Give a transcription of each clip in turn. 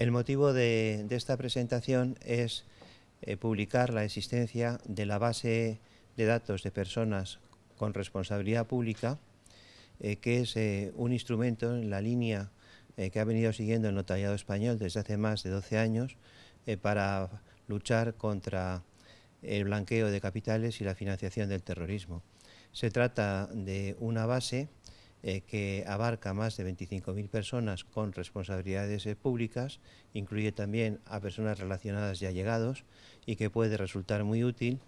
El motivo de, esta presentación es eh, publicar la existencia de la base de datos de personas con responsabilidad pública, eh, que es eh, un instrumento en la línea que ha venido siguiendo el notariado español desde hace más de 12 años para luchar contra el blanqueo de capitales y la financiación del terrorismo. Se trata de una base eh, que abarca más de 25.000 personas con responsabilidades eh, públicas, incluye también a personas relacionadas y allegados y que puede resultar muy útil,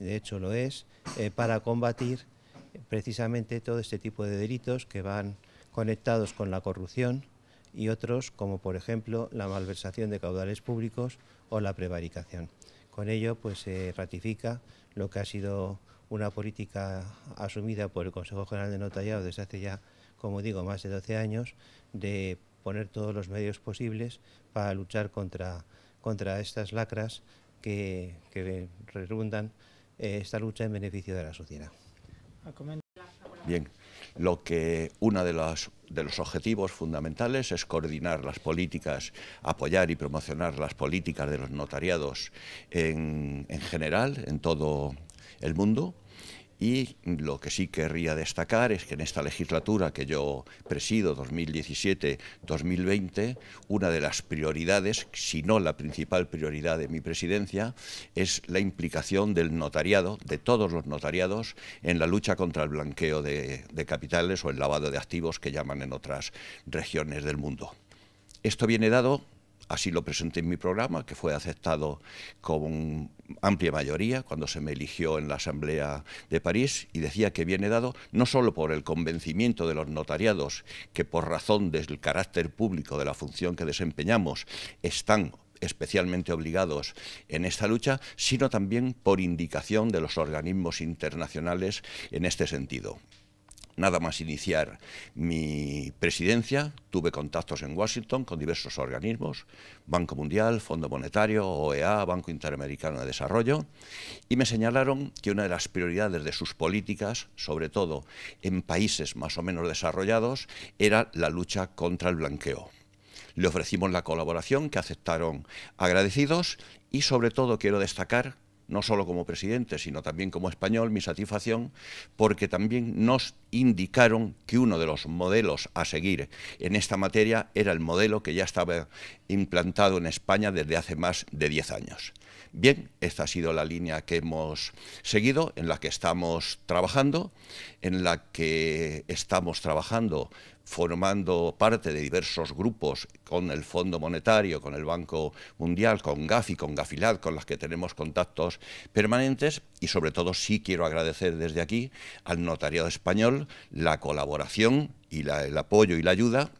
de hecho lo es, eh, para combatir precisamente todo este tipo de delitos que van conectados con la corrupción y otros como por ejemplo la malversación de caudales públicos o la prevaricación. Con ello pues se ratifica lo que ha sido una política asumida por el Consejo General de Notariado desde hace ya, como digo, más de 12 años, de poner todos los medios posibles para luchar contra, estas lacras que, redundan eh, esta lucha en beneficio de la sociedad. Ah, Bien, lo que uno de los, objetivos fundamentales es coordinar las políticas, apoyar y promocionar las políticas de los notariados en, en general, en todo el mundo, y lo que sí querría destacar es que en esta legislatura que yo presido, 2017-2020, una de las prioridades, si no la principal prioridad de mi presidencia, es la implicación del notariado, de todos los notariados, en la lucha contra el blanqueo de, de capitales o el lavado de activos que llaman en otras regiones del mundo. Esto viene dado Así lo presenté en mi programa, que fue aceptado con amplia mayoría cuando se me eligió en la Asamblea de París y decía que viene dado no solo por el convencimiento de los notariados que por razón del carácter público de la función que desempeñamos están especialmente obligados en esta lucha, sino también por indicación de los organismos internacionales en este sentido. Nada más iniciar mi presidencia, tuve contactos en Washington con diversos organismos, Banco Mundial, Fondo Monetario, OEA, Banco Interamericano de Desarrollo, y me señalaron que una de las prioridades de sus políticas, sobre todo en países más o menos desarrollados, era la lucha contra el blanqueo. Le ofrecimos la colaboración que aceptaron agradecidos y sobre todo quiero destacar no solo como presidente, sino también como español, mi satisfacción, porque también nos indicaron que uno de los modelos a seguir en esta materia era el modelo que ya estaba implantado en España desde hace más de 10 años. Bien, esta ha sido la línea que hemos seguido, en la que estamos trabajando, en la que estamos trabajando formando parte de diversos grupos con el Fondo Monetario, con el Banco Mundial, con Gafi, con Gafilad, con las que tenemos contactos permanentes y sobre todo sí quiero agradecer desde aquí al Notariado Español la colaboración y el apoyo y la ayuda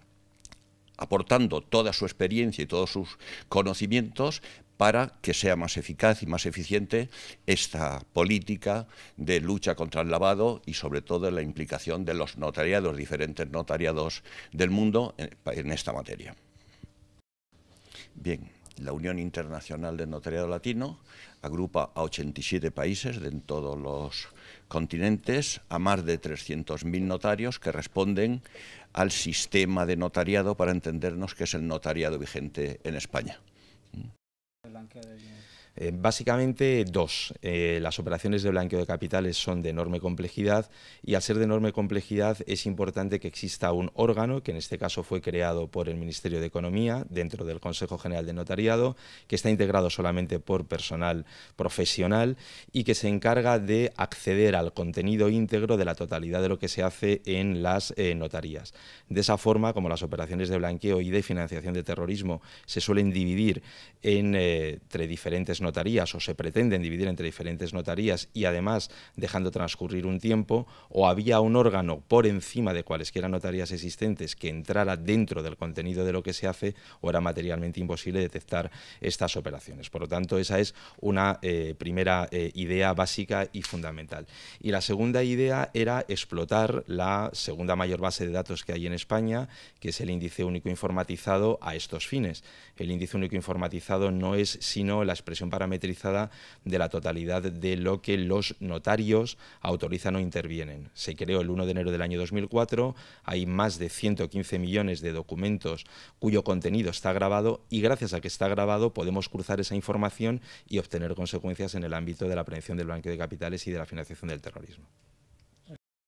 aportando toda su experiencia y todos sus conocimientos para que sea más eficaz y más eficiente esta política de lucha contra el lavado y sobre todo la implicación de los notariados, diferentes notariados del mundo en, esta materia. Bien, la Unión Internacional del Notariado Latino agrupa a 87 países de todos los continentes, a más de 300.000 notarios que responden al sistema de notariado para entendernos que es el notariado vigente en España. Blanca de eh, básicamente dos. Eh, las operaciones de blanqueo de capitales son de enorme complejidad y al ser de enorme complejidad es importante que exista un órgano, que en este caso fue creado por el Ministerio de Economía dentro del Consejo General de Notariado, que está integrado solamente por personal profesional y que se encarga de acceder al contenido íntegro de la totalidad de lo que se hace en las eh, notarías. De esa forma, como las operaciones de blanqueo y de financiación de terrorismo se suelen dividir entre diferentes notarías, notarías o se pretenden dividir entre diferentes notarías y además dejando transcurrir un tiempo, o había un órgano por encima de cualesquiera notarías existentes que entrara dentro del contenido de lo que se hace, o era materialmente imposible detectar estas operaciones. Por lo tanto, esa es una eh, primera eh, idea básica y fundamental. Y la segunda idea era explotar la segunda mayor base de datos que hay en España, que es el índice único informatizado, a estos fines. El índice único informatizado no es sino la expresión parametrizada de la totalidad de lo que los notarios autorizan o intervienen. Se creó el 1 de enero del año 2004, hay más de 115 millones de documentos cuyo contenido está grabado y gracias a que está grabado podemos cruzar esa información y obtener consecuencias en el ámbito de la prevención del blanqueo de capitales y de la financiación del terrorismo.